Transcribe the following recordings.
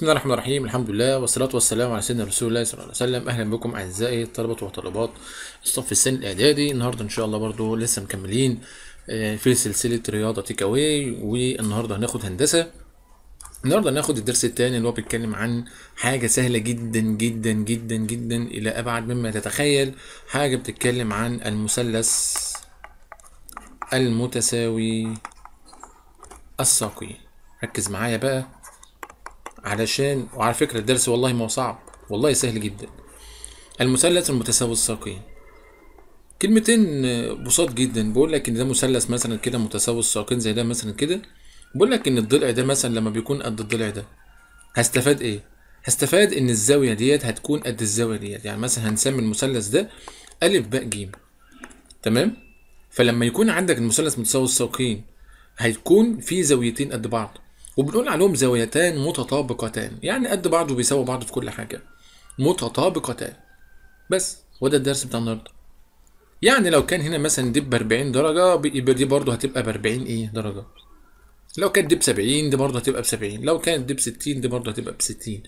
بسم الله الرحمن الرحيم الحمد لله والصلاة والسلام على سيدنا رسول الله صلى الله عليه وسلم أهلا بكم أعزائي الطلبة والطالبات الصف السن الإعدادي النهاردة إن شاء الله برضو لسه مكملين آه، في سلسلة رياضة تيك أواي والنهاردة هناخد هندسة النهاردة هناخد الدرس الثاني اللي هو بيتكلم عن حاجة سهلة جدا جدا جدا جدا إلى أبعد مما تتخيل حاجة بتتكلم عن المثلث المتساوي الساقي ركز معايا بقى علشان وعلى فكرة الدرس والله ما هو صعب والله سهل جدا المثلث المتساوي الساقين كلمتين بساط جدا بقول لك ان ده مثلث مثلا كده متساوي الساقين زي ده مثلا كده بقول لك ان الضلع ده مثلا لما بيكون قد الضلع ده هستفاد ايه هستفاد ان الزاويه ديت هتكون قد الزاويه ديت يعني مثلا هنسمي المثلث ده الف باء ج تمام فلما يكون عندك المثلث متساوي الساقين هيكون في زاويتين قد بعض وبنقول عليهم زاويتان متطابقتان يعني قد بعض وبيساوي بعض في كل حاجة متطابقتان بس وده الدرس بتاع النهارده يعني لو كان هنا مثلا دي ب 40 درجة يبقى دي برضه هتبقى ب 40 ايه درجة لو كانت دي ب 70 دي برضه هتبقى ب 70 لو كانت دي ب 60 دي برضه هتبقى ب 60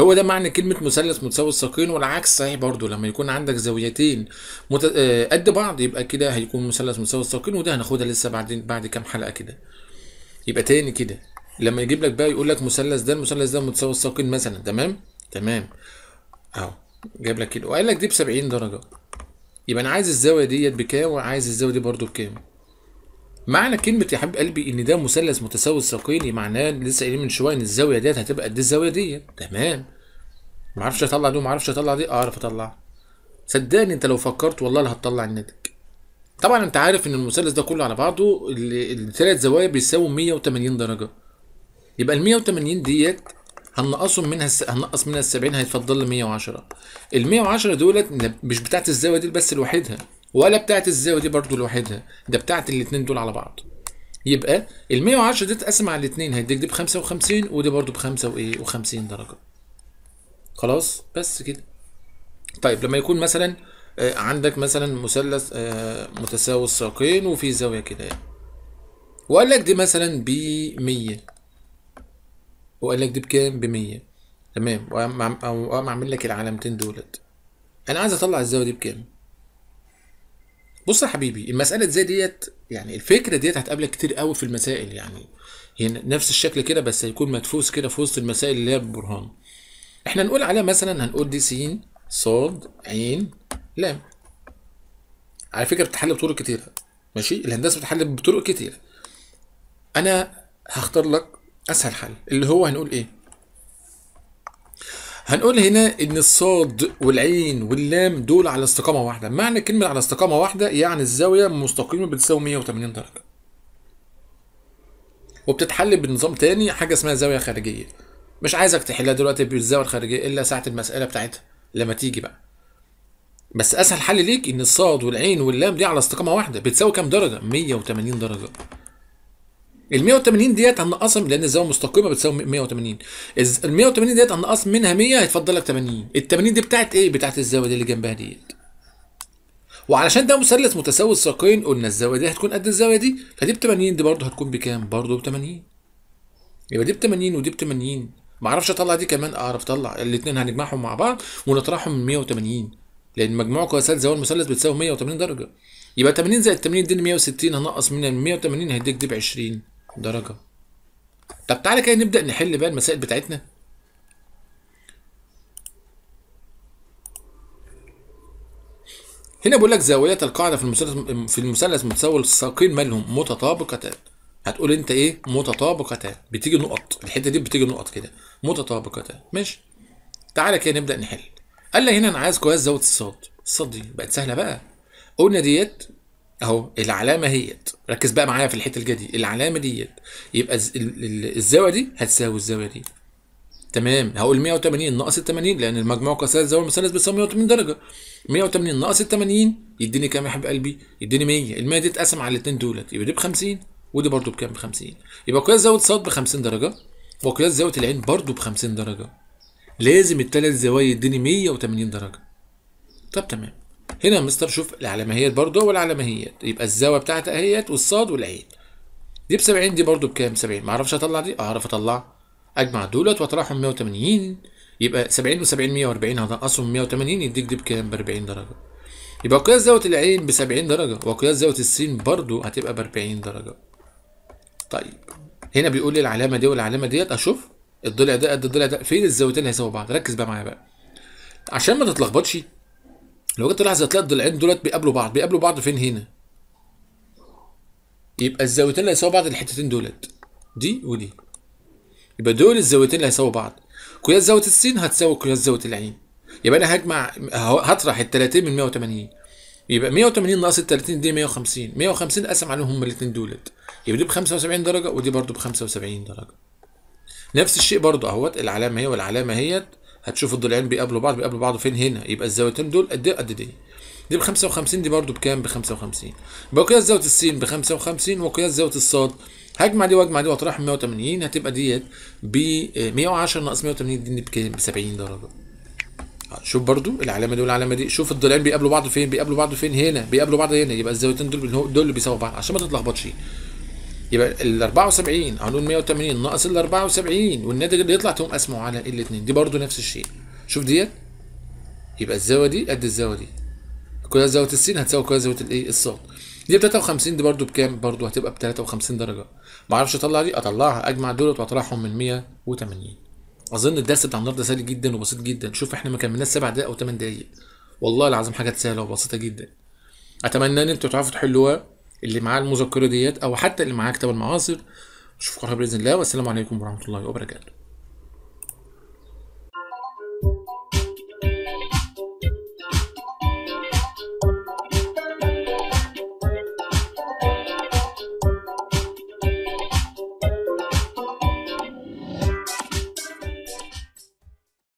هو ده معنى كلمة مثلث متساوي الساقين والعكس صحيح برضه لما يكون عندك زاويتين مت... آه قد بعض يبقى كده هيكون مثلث متساوي الساقين وده هناخدها لسه بعدين بعد كام حلقة كده يبقى تاني كده لما يجيب لك بقى يقول لك مثلث ده المثلث ده متساوي الساقين مثلا تمام تمام اهو جايب لك كده وقال لك دي ب 70 درجه يبقى انا عايز الزاويه ديت بكام وعايز الزاويه دي برده بكام معنى كلمة يا حبيب قلبي إن ده مثلث متساوي الساقين معناه لسه قايلين من شوية إن الزاوية ديت هتبقى قد الزاوية ديت تمام ما اعرفش أطلع دي وما اعرفش أطلع دي أعرف أطلع صدقني أنت لو فكرت والله اللي هتطلع الناتج طبعا أنت عارف إن المثلث ده كله على بعضه الثلاث زوايا بيساوي 180 درجة يبقى ال 180 ديت هنقصهم منها الس... هنقص منها ال 70 هيتفضل لي 110 ال 110 دولت مش بتاعت الزاويه دي بس لوحدها ولا بتاعت الزاويه دي برضه لوحدها ده بتاعت الاثنين دول على بعض يبقى ال 110 دي تتقسم على الاثنين هيديك دي ب 55 ودي برضه ب 5 وايه و50 درجه خلاص بس كده طيب لما يكون مثلا آه، عندك مثلا مثلث آه، متساوي الساقين وفي زاويه كده يعني وقال لك دي مثلا ب 100 وقال لك دي بكام ب 100 تمام وقام عامل لك العلامتين دولت انا عايز اطلع الزاويه دي بكام بص يا حبيبي المساله زي ديت يعني الفكره ديت هتقابلك كتير قوي في المسائل يعني هي نفس الشكل كده بس هيكون مدفوس كده في وسط المسائل اللي هي بالبرهان احنا نقول عليها مثلا هنقول دي س ص ع لام على فكره بتحل بطرق كتيره ماشي الهندسه بتحل بطرق كتيره انا هختار لك اسهل حل اللي هو هنقول ايه هنقول هنا ان الصاد والعين واللام دول على استقامه واحده معنى كلمه على استقامه واحده يعني الزاويه مستقيمه بتساوي 180 درجه وبتتحل بنظام تاني حاجه اسمها زاويه خارجيه مش عايزك تحلها دلوقتي بالزاويه الخارجيه الا ساعه المساله بتاعتها لما تيجي بقى بس اسهل حل ليك ان الصاد والعين واللام دي على استقامه واحده بتساوي كام درجه 180 درجه ال 180 ديت هنقسم لان الزاويه المستقيمه بتساوي 180 ال 180 ديت هنقص منها 100 هيتفضل لك 80 ال 80 دي بتاعت ايه بتاعت الزاويه دي اللي جنبها ديت وعلشان ده مثلث متساوي الساقين قلنا الزاويه دي هتكون قد الزاويه دي فدي ب 80 دي برضه هتكون بكام برضه ب 80 يبقى دي ب 80 ودي ب 80 ما اعرفش اطلع دي كمان اعرف اطلع الاثنين هنجمعهم مع بعض ونطرحهم من 180 لان مجموع قياسات زوايا المثلث بتساوي 180 درجه يبقى 80 زائد 80 دي 160 هنقص من 180 هيديك دي ب 20 درجة طب تعالى كده نبدأ نحل بقى المسائل بتاعتنا هنا بيقول لك زاوية القاعدة في المثلث في المثلث متساوي الساقين مالهم متطابقتان هتقول انت ايه متطابقتان بتيجي نقط الحتة دي بتيجي نقط كده متطابقتان ماشي تعالى كده نبدأ نحل قال لي هنا انا عايز قياس زاوية الصاد الصاد دي بقت سهلة بقى قلنا ديت اهو العلامه هيت ركز بقى معايا في الحته الجديده العلامه ديت يبقى الزاويه دي هتساوي الزاويه دي تمام هقول 180 ناقص 80 لان المجموع قصير الزاويه المثلث بيساوي 180 درجه 180 ناقص 80 يديني كام يا حبيب قلبي يديني 100 ال 100 دي اتقسم على الاثنين دولت يبقى دي ب 50 ودي برده بكام ب 50 يبقى قياس زاويه الصاد ب 50 درجه وقياس زاويه العين برده ب 50 درجه لازم الثلاث زوايا يديني 180 درجه طب تمام هنا مستر شوف العلامهيات برضه والعلامهيات يبقى الزاويه بتاعتها اهيت والصاد والعين دي ب 70 دي برضه بكام 70 ما اعرفش اطلع دي اعرف اطلع اجمع دولت واطرحهم 180 يبقى 70 و70 140 هنقصهم 180 يديك دي بكام ب 40 درجه يبقى قياس زاويه العين ب 70 درجه وقياس زاويه السين برضه هتبقى ب 40 درجه طيب هنا بيقول لي العلامه دي والعلامه ديت اشوف الضلع ده قد الضلع ده فين الزاويتين هيساووا بعض ركز بقى معايا بقى عشان ما تتلخبطش لو جيت تلاحظ هتلاقي الضلعين دولت بيقابلوا بعض بيقابلوا بعض فين هنا يبقى الزاويتين اللي هيساووا بعض الحتتين دولت دي ودي يبقى دول الزاويتين اللي هيساووا بعض قياس زاويه السين هتساوي قياس زاويه العين يبقى انا هجمع هطرح ال 30 من 180 يبقى 180 ناقص ال 30 دي 150 150 قسم عليهم هم الاثنين دولت يبقى دي ب 75 درجه ودي برده ب 75 درجه نفس الشيء برضه اهوت العلامه هي والعلامه هيت هتشوف الضلعين بيقابلوا بعض بيقابلوا بعض فين هنا يبقى الزاويتين دول قد ايه قد دي إيه؟ دي ب 55 دي برضو بكام ب 55 يبقى قياس زاويه السين ب 55 وقياس زاويه الصاد هجمع دي واجمع دي واطرح 180 هتبقى ديت ب 110 ناقص 180 دي بكام ب 70 درجه آه، شوف برضو العلامه دي والعلامه دي شوف الضلعين بيقابلوا بعض فين بيقابلوا بعض فين هنا بيقابلوا بعض هنا يبقى الزاويتين دول دول بيساووا بعض عشان ما تتلخبطش يبقى ال 74 هنقول 180 ناقص ال 74 والناتج اللي يطلع تقوم قسمه على الاثنين دي برضو نفس الشيء شوف ديت يبقى الزاويه دي قد الزاويه دي كلها زاويه السين هتساوي كلها زاويه الايه الصاد دي ب 53 دي برضو بكام برضو هتبقى ب 53 درجه ما اعرفش اطلع دي اطلعها اجمع دولت واطرحهم من 180 اظن الدرس بتاع النهارده سهل جدا وبسيط جدا شوف احنا ما كملناش سبع دقائق او ثمان دقائق والله العظيم حاجات سهله وبسيطه جدا اتمنى ان انتوا تعرفوا تحلوها اللي معاه المذكره ديت او حتى اللي معاه كتاب المعاصر اشوفكم على باذن الله والسلام عليكم ورحمه الله وبركاته